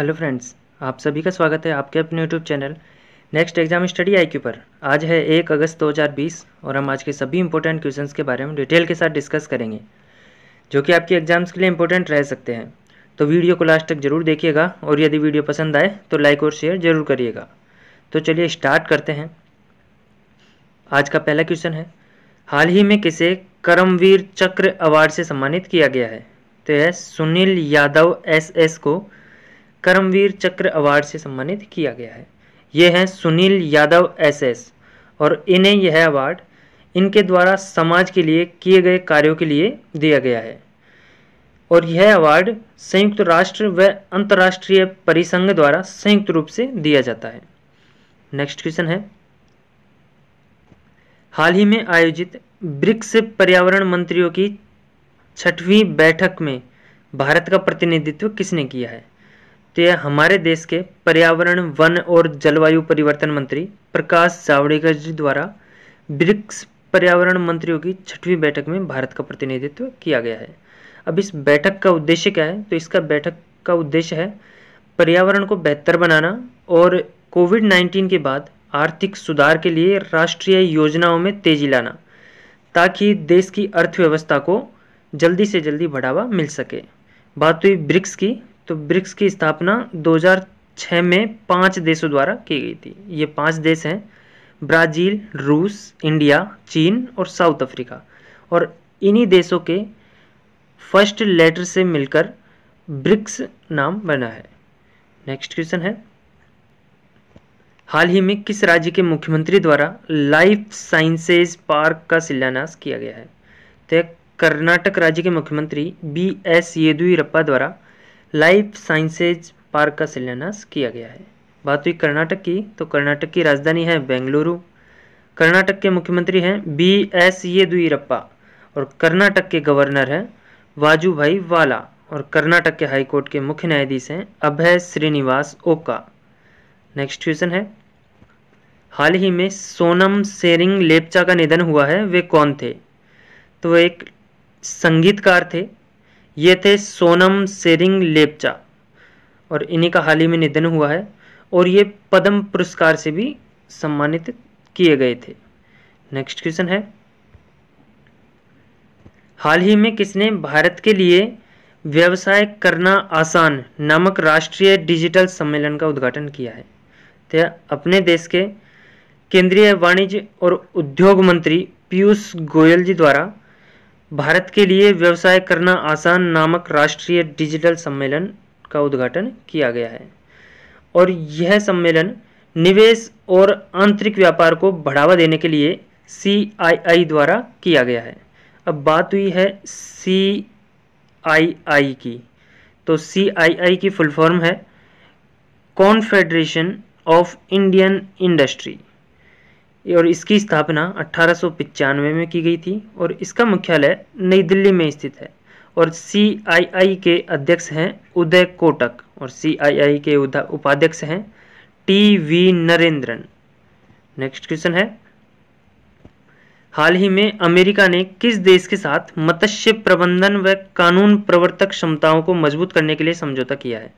hello friends आप सभी का स्वागत है आपके अपने YouTube channel next exam study IQ पर आज है एक अगस्त 2020 और हम आज के सभी इंपॉर्टेंट क्वेश्चंस के बारे में डिटेल के साथ डिस्कस करेंगे जो कि आपके एग्जाम्स के लिए इंपॉर्टेंट रह सकते हैं तो वीडियो को लास्ट तक जरूर देखिएगा और यदि वीडियो पसंद आए तो लाइक और शेयर जरूर करिएगा तो चलिए स्टार्ट करते हैं आज का पहला क्वेश्चन है हाल ही में किसे करमवीर चक्र अवार्ड से सम्मानित किया गया है तो यह सुनील यादव एस एस को कर्मवीर चक्र अवार्ड से सम्मानित किया गया है ये हैं सुनील यादव एसएस और इन्हें यह अवार्ड इनके द्वारा समाज के लिए किए गए कार्यों के लिए दिया गया है और यह अवार्ड संयुक्त राष्ट्र व अंतर्राष्ट्रीय परिसंघ द्वारा संयुक्त रूप से दिया जाता है नेक्स्ट क्वेश्चन है हाल ही में आयोजित ब्रिक्स पर्यावरण मंत्रियों की छठवीं बैठक में भारत का प्रतिनिधित्व किसने किया है तो यह हमारे देश के पर्यावरण वन और जलवायु परिवर्तन मंत्री प्रकाश जावड़ेकर जी द्वारा ब्रिक्स पर्यावरण मंत्रियों की छठवीं बैठक में भारत का प्रतिनिधित्व किया गया है अब इस बैठक का उद्देश्य क्या है तो इसका बैठक का उद्देश्य है पर्यावरण को बेहतर बनाना और कोविड नाइन्टीन के बाद आर्थिक सुधार के लिए राष्ट्रीय योजनाओं में तेजी लाना ताकि देश की अर्थव्यवस्था को जल्दी से जल्दी बढ़ावा मिल सके बात हुई ब्रिक्स की तो ब्रिक्स की स्थापना 2006 में पांच देशों द्वारा की गई थी ये पांच देश हैं ब्राज़ील रूस इंडिया चीन और साउथ अफ्रीका और इन्हीं देशों के फर्स्ट लेटर से मिलकर ब्रिक्स नाम बना है नेक्स्ट क्वेश्चन है हाल ही में किस राज्य के मुख्यमंत्री द्वारा लाइफ साइंसेज पार्क का शिलान्यास किया गया है तो कर्नाटक राज्य के मुख्यमंत्री बी एस येदुरप्पा द्वारा लाइफ साइंसेज पार्क का शिलान्यास किया गया है बात हुई कर्नाटक की तो कर्नाटक की राजधानी है बेंगलुरु कर्नाटक के मुख्यमंत्री हैं बी एस येदुरप्पा और कर्नाटक के गवर्नर हैं भाई वाला और कर्नाटक के हाईकोर्ट के मुख्य न्यायाधीश हैं अभय श्रीनिवास ओका नेक्स्ट क्वेश्चन है हाल ही में सोनम सेरिंग लेपचा का निधन हुआ है वे कौन थे तो एक संगीतकार थे ये थे सोनम सेरिंग लेपचा और इन्हीं का हाल ही में निधन हुआ है और ये पद्म पुरस्कार से भी सम्मानित किए गए थे नेक्स्ट क्वेश्चन है हाल ही में किसने भारत के लिए व्यवसाय करना आसान नामक राष्ट्रीय डिजिटल सम्मेलन का उद्घाटन किया है तो अपने देश के केंद्रीय वाणिज्य और उद्योग मंत्री पीयूष गोयल जी द्वारा भारत के लिए व्यवसाय करना आसान नामक राष्ट्रीय डिजिटल सम्मेलन का उद्घाटन किया गया है और यह सम्मेलन निवेश और आंतरिक व्यापार को बढ़ावा देने के लिए सी द्वारा किया गया है अब बात हुई है सी की तो सी की फुल फॉर्म है कॉन्फेडरेशन ऑफ इंडियन इंडस्ट्री और इसकी स्थापना अट्ठारह में की गई थी और इसका मुख्यालय नई दिल्ली में स्थित है और सीआईआई के अध्यक्ष हैं उदय कोटक और सीआईआई के उपाध्यक्ष हैं T V Narendran next question है हाल ही में अमेरिका ने किस देश के साथ मत्स्य प्रबंधन व कानून प्रवर्तक क्षमताओं को मजबूत करने के लिए समझौता किया है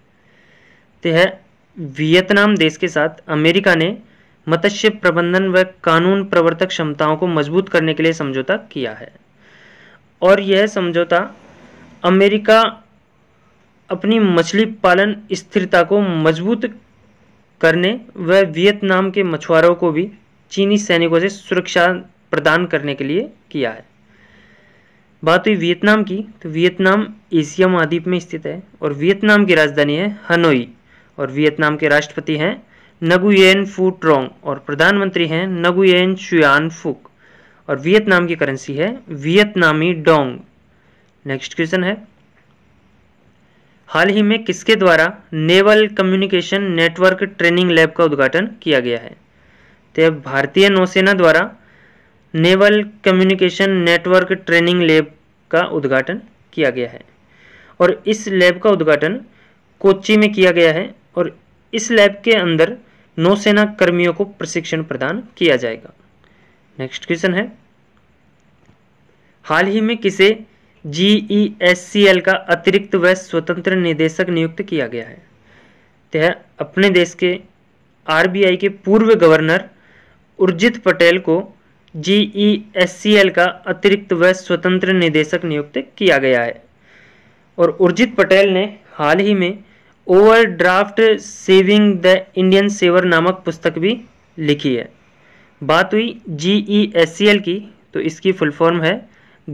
तो है वियतनाम देश के साथ अमेरिका ने मत्स्य प्रबंधन व कानून प्रवर्तक क्षमताओं को मजबूत करने के लिए समझौता किया है और यह समझौता अमेरिका अपनी मछली पालन स्थिरता को मजबूत करने व वियतनाम के मछुआरों को भी चीनी सैनिकों से सुरक्षा प्रदान करने के लिए किया है बात हुई वियतनाम की तो वियतनाम एशिया महाद्वीप में स्थित है और वियतनाम की राजधानी है हनोई और वियतनाम के राष्ट्रपति हैं नगुएन फू ट्रोंग और प्रधानमंत्री हैं नगुएन शुआन फुक और वियतनाम की करेंसी है वियतनामी डोंग नेक्स्ट क्वेश्चन है हाल ही में किसके द्वारा naval communication network training lab का उद्घाटन किया गया है तो भारतीय नौसेना द्वारा naval communication network training lab का उद्घाटन किया गया है और इस लैब का उद्घाटन कोच्चि में किया गया है और इस लैब के अंदर नौसेना कर्मियों को प्रशिक्षण प्रदान किया जाएगा नेक्स्ट क्वेश्चन है हाल ही में किसे जीईएससीएल e का अतिरिक्त व स्वतंत्र निदेशक नियुक्त किया गया है तो अपने देश के आरबीआई के पूर्व गवर्नर उर्जित पटेल को जीईएससीएल e का अतिरिक्त व स्वतंत्र निदेशक नियुक्त किया गया है और उर्जित पटेल ने हाल ही में overdraft saving the Indian saver नामक पुस्तक भी लिखी है बात हुई जी ई एस सी एल की तो इसकी फुल फॉर्म है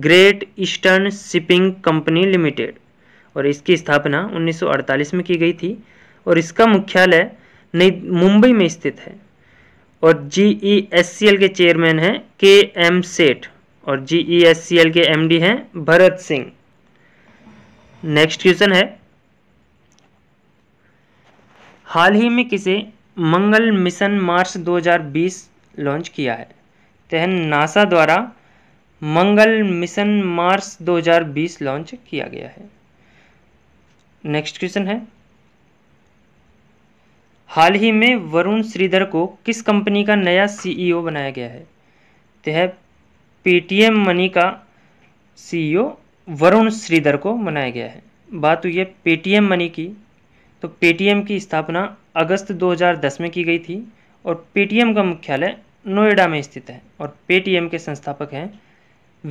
Great Eastern Shipping Company Limited और इसकी स्थापना 1948 में की गई थी और इसका मुख्यालय नई मुंबई में स्थित है और G E S C L के चेयरमैन हैं के एम सेठ और G E S C L के एम डी हैं भरत सिंह नेक्स्ट क्वेश्चन है हाल ही में किसे मंगल मिशन मार्च 2020 लॉन्च किया है तह नासा द्वारा मंगल मिशन मार्स 2020 लॉन्च किया गया है नेक्स्ट क्वेश्चन है हाल ही में वरुण श्रीधर को किस कंपनी का नया सीईओ e बनाया गया है तो है पेटीएम मनी का सीईओ e वरुण श्रीधर को बनाया गया है बात हुई है पेटीएम मनी की तो पेटीएम की स्थापना अगस्त 2010 में की गई थी और पेटीएम का मुख्यालय नोएडा में स्थित है और पेटीएम के संस्थापक हैं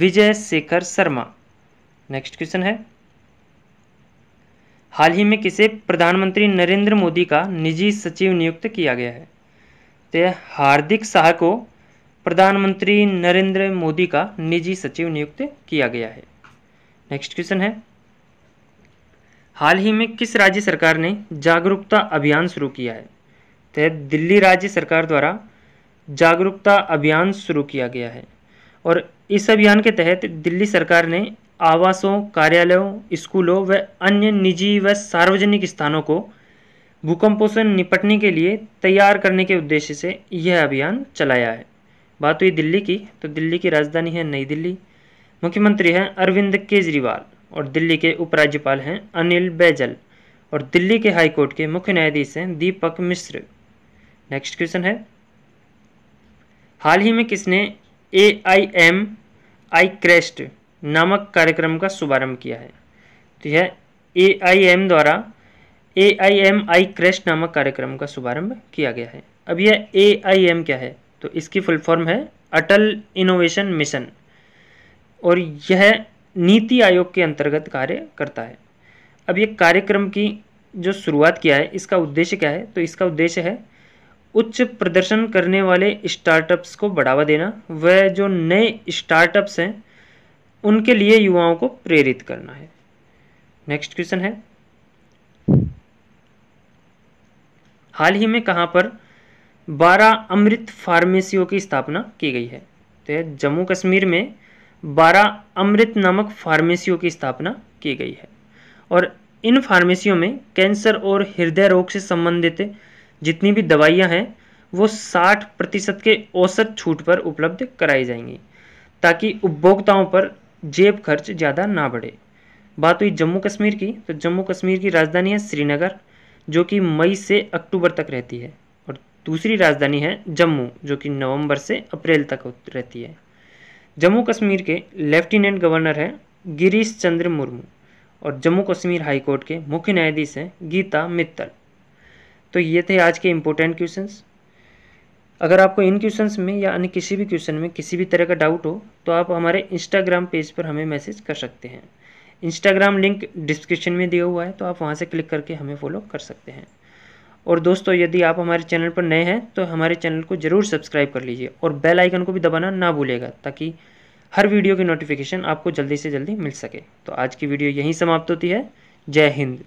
विजय शेखर शर्मा नेक्स्ट क्वेश्चन है हाल ही में किसे प्रधानमंत्री नरेंद्र मोदी का निजी सचिव नियुक्त किया गया है तो हार्दिक शाह को प्रधानमंत्री नरेंद्र मोदी का निजी सचिव नियुक्त किया गया है नेक्स्ट क्वेश्चन है हाल ही में किस राज्य सरकार ने जागरूकता अभियान शुरू किया है तो दिल्ली राज्य सरकार द्वारा जागरूकता अभियान शुरू किया गया है और इस अभियान के तहत दिल्ली सरकार ने आवासों कार्यालयों स्कूलों व अन्य निजी व सार्वजनिक स्थानों को भूकंपों से निपटने के लिए तैयार करने के उद्देश्य से यह अभियान चलाया है बात हुई दिल्ली की तो दिल्ली की राजधानी है नई दिल्ली मुख्यमंत्री हैं अरविंद केजरीवाल और दिल्ली के उपराज्यपाल हैं अनिल बैजल और दिल्ली के हाईकोर्ट के मुख्य न्यायाधीश हैं दीपक मिश्र नेक्स्ट क्वेश्चन है हाल ही में किसने ए आई एम आई क्रेस्ट नामक कार्यक्रम का शुभारंभ किया है तो यह ए आई एम द्वारा ए आई एम आई क्रेस्ट नामक कार्यक्रम का शुभारंभ किया गया है अब यह ए आई एम क्या है तो इसकी फुल फॉर्म है अटल इनोवेशन मिशन और यह नीति आयोग के अंतर्गत कार्य करता है अब ये कार्यक्रम की जो शुरुआत किया है इसका उद्देश्य क्या है तो इसका उद्देश्य है उच्च प्रदर्शन करने वाले स्टार्टअप्स को बढ़ावा देना वह जो नए स्टार्टअप्स हैं उनके लिए युवाओं को प्रेरित करना है नेक्स्ट क्वेश्चन है हाल ही में कहाँ पर 12 अमृत फार्मेसियों की स्थापना की गई है तो जम्मू कश्मीर में बारह अमृत नामक फार्मेसियों की स्थापना की गई है और इन फार्मेसियों में कैंसर और हृदय रोग से संबंधित जितनी भी दवाइयाँ हैं वो 60 प्रतिशत के औसत छूट पर उपलब्ध कराई जाएंगी ताकि उपभोक्ताओं पर जेब खर्च ज़्यादा ना बढ़े बात हुई जम्मू कश्मीर की तो जम्मू कश्मीर की राजधानी है श्रीनगर जो कि मई से अक्टूबर तक रहती है और दूसरी राजधानी है जम्मू जो कि नवंबर से अप्रैल तक रहती है जम्मू कश्मीर के लेफ्टिनेंट गवर्नर हैं गिरीश चंद्र मुर्मू और जम्मू कश्मीर हाई कोर्ट के मुख्य न्यायाधीश हैं गीता मित्तल तो ये थे आज के इम्पोर्टेंट क्वेश्चंस अगर आपको इन क्वेश्चंस में या अन्य किसी भी क्वेश्चन में किसी भी तरह का डाउट हो तो आप हमारे इंस्टाग्राम पेज पर हमें मैसेज कर सकते हैं इंस्टाग्राम लिंक डिस्क्रिप्शन में दिया हुआ है तो आप वहाँ से क्लिक करके हमें फॉलो कर सकते हैं और दोस्तों यदि आप हमारे चैनल पर नए हैं तो हमारे चैनल को ज़रूर सब्सक्राइब कर लीजिए और बेल आइकन को भी दबाना ना भूलेगा ताकि हर वीडियो की नोटिफिकेशन आपको जल्दी से जल्दी मिल सके तो आज की वीडियो यहीं समाप्त होती है जय हिंद